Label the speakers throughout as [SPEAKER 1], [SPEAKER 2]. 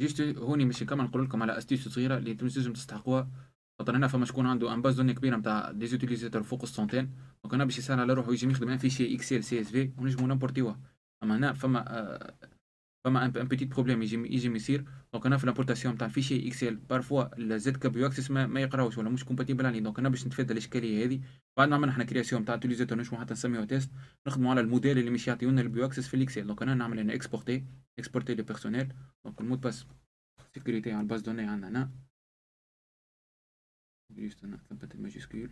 [SPEAKER 1] جيش هوني باش نكمل نقول لكم على استيس صغيره اللي انتم تنجم تستحقوها خاطر هنا فما شكون عنده ان بازون دوني كبيره نتاع زوتيليزاتور فوق السونتين دونك انا باش يسهل على روحو يجي يخدم في شي اكسل سي اس في ونجمو نمبورتيوها اما هنا فما آه، فما ان بيتيت بروبليم يجي يجي يصير دونك انا في لامبورتاسيون تاع فيشي اكسل بارفوا الزد كاب يو اكسس ما, ما يقراوش ولا مش كومباتيبل علي دونك انا باش نتفادى الاشكاليه هذه بعد نعمل احنا كرياسيون تاع توليزيتور نجمو حتى نسميوه تيست نخدمو على الموديل اللي مش يعطيونا البيو اكسس في الاكسل دونك انا نعمل هنا اكسبورتي اكسبورتي لي بيرسونيل دونك المود باس سيكوريتي على الباز دوني عندنا هنا جوست انا ثبت الماجيسكيول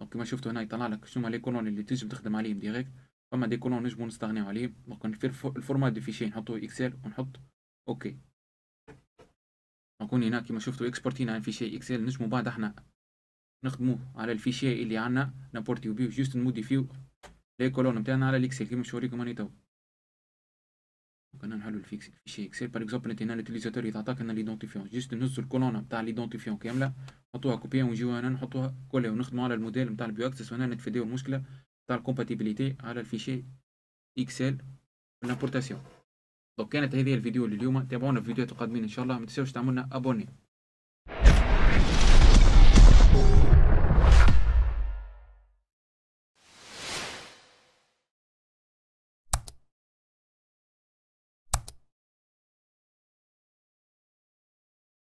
[SPEAKER 1] دونك كيما شفتوا هنا يطلع لك شنو لي كولون اللي تنجم تخدم عليهم ديريكت فما دي كولون نجمو نستغنيو عليهم دونك في الفورما دو فيشي نحطو اكسل ونحط اوكي دونك هنا كيما شفتوا اكسبورتينا ان فيشي اكسل نجمو بعد احنا نخدموه على الفيشي اللي عندنا نابورتيو بيه جوست نموديفيو لي كولون نتاعنا على الاكسل كيما شوريكم هاني تو كنا نحلو الفيكس في شي اكسل باغ اكزومبل انت هنا لوتيليزاتور يتعطاك انا ليدونتيفيون جست نهزو الكولون نتاع ليدونتيفيون كامله نحطوها كوبي ونجيو هنا نحطوها كلها ونخدمو على الموديل نتاع البيو اكسس وهنا نتفاديو المشكله نتاع الكومباتيبيليتي على الفيشي اكسل الامبورتاسيون دونك كانت هذه الفيديو لليوم تابعونا في فيديوهات القادمين ان شاء الله ما تنساوش تعملنا ابوني